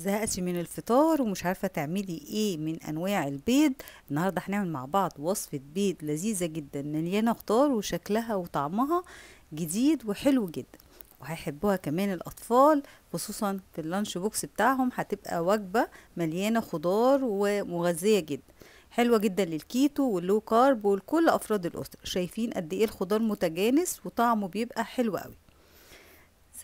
زهقتي من الفطار ومش عارفه تعملي ايه من انواع البيض النهارده هنعمل مع بعض وصفه بيض لذيذه جدا مليانه خضار وشكلها وطعمها جديد وحلو جدا وهيحبوها كمان الاطفال خصوصا في اللانش بوكس بتاعهم هتبقى وجبه مليانه خضار ومغذيه جدا حلوه جدا للكيتو واللو كارب ولكل افراد الاسره شايفين قد ايه الخضار متجانس وطعمه بيبقى حلو قوي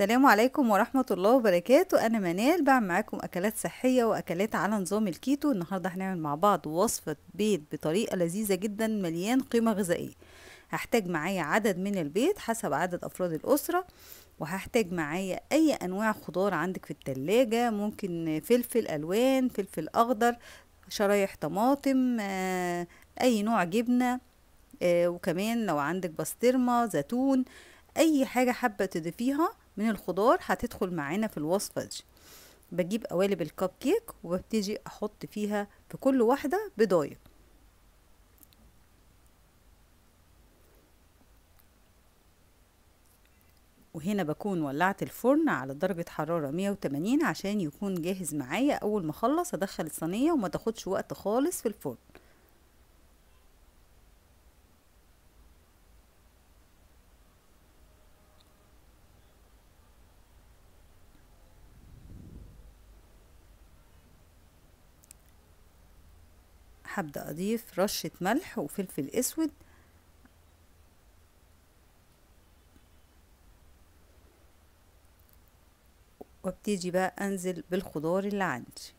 السلام عليكم ورحمة الله وبركاته أنا منال بعمل معاكم أكلات صحية وأكلات على نظام الكيتو النهاردة هنعمل مع بعض وصفة بيض بطريقة لذيذة جدا مليان قيمة غذائية هحتاج معايا عدد من البيض حسب عدد أفراد الأسرة وهحتاج معايا أي أنواع خضار عندك في التلاجة ممكن فلفل ألوان فلفل أخضر شرايح طماطم آه، أي نوع جبنة آه، وكمان لو عندك بسطرمة زيتون أي حاجة حابة تضيفيها من الخضار هتدخل معانا في الوصفة دي بجيب قوالب الكب كيك وببتدي احط فيها في كل واحدة بضايه وهنا بكون ولعت الفرن على درجة حرارة 180 عشان يكون جاهز معايا أول ما أخلص أدخل الصينية وما تاخدش وقت خالص في الفرن هبدأ أضيف رشة ملح وفلفل أسود وابتدي بقى أنزل بالخضار اللي عندي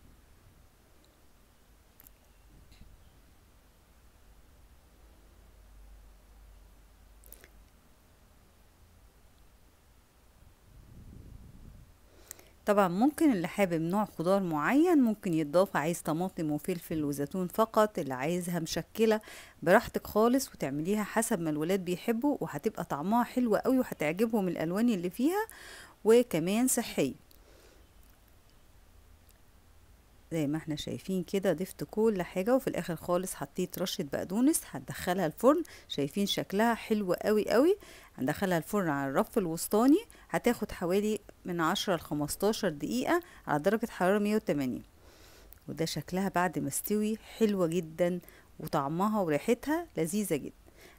طبعا ممكن اللي حابب نوع خضار معين ممكن يتضاف عايز طماطم وفلفل وزيتون فقط اللي عايزها مشكلة براحتك خالص وتعمليها حسب ما الولاد بيحبوا وهتبقى طعمها حلو قوي وهتعجبهم الألوان اللي فيها وكمان صحيه زي ما احنا شايفين كده ضفت كل حاجه وفي الاخر خالص حطيت رشه بقدونس هتدخلها الفرن شايفين شكلها حلو قوي قوي هندخلها الفرن على الرف الوسطاني هتاخد حوالي من عشرة لخمستاشر دقيقة على درجة حرارة مية وتمانين وده شكلها بعد ما استوي حلوة جدا وطعمها وريحتها لذيذة جدا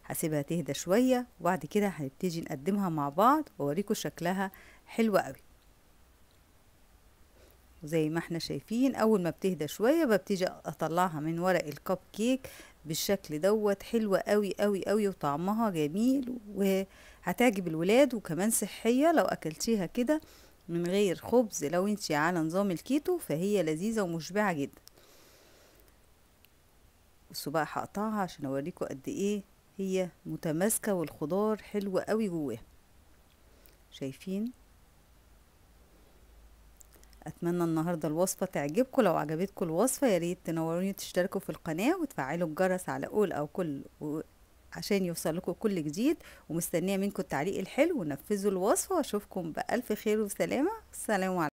هسيبها تهدى شوية وبعد كده هنبتدي نقدمها مع بعض واوريكم شكلها حلو قوي وزي ما احنا شايفين اول ما بتهدى شويه ببتدي اطلعها من ورق الكب كيك بالشكل دوت حلوة قوي قوي قوي وطعمها جميل وهتعجب الولاد وكمان صحية لو أكلتيها كده من غير خبز لو انتي على نظام الكيتو فهي لذيذة ومشبعة جدا بصوا بقى هقطعها عشان اوريكم قد ايه هي متماسكة والخضار حلوة قوي جواها شايفين اتمنى النهارده الوصفه تعجبكم لو عجبتكم الوصفه ياريت تنوروني تشتركوا في القناه وتفعلوا الجرس على اول او كل عشان يوصلكم كل جديد ومستنيه منكم التعليق الحلو ونفذوا الوصفه واشوفكم بالف خير وسلامه السلام عليكم